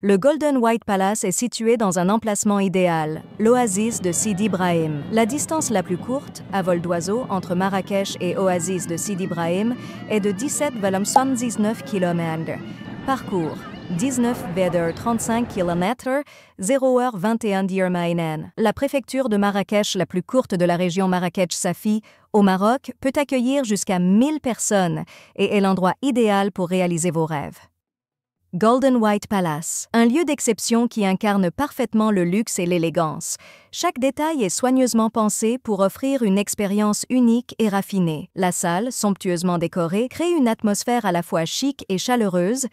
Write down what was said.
Le Golden White Palace est situé dans un emplacement idéal, l'oasis de Sidi Brahim. La distance la plus courte, à vol d'oiseau, entre Marrakech et oasis de Sidi Brahim est de 17,79 km. Parcours 19 km, 0h21 Diermainen. La préfecture de Marrakech, la plus courte de la région Marrakech-Safi, au Maroc, peut accueillir jusqu'à 1000 personnes et est l'endroit idéal pour réaliser vos rêves. Golden White Palace, un lieu d'exception qui incarne parfaitement le luxe et l'élégance. Chaque détail est soigneusement pensé pour offrir une expérience unique et raffinée. La salle, somptueusement décorée, crée une atmosphère à la fois chic et chaleureuse,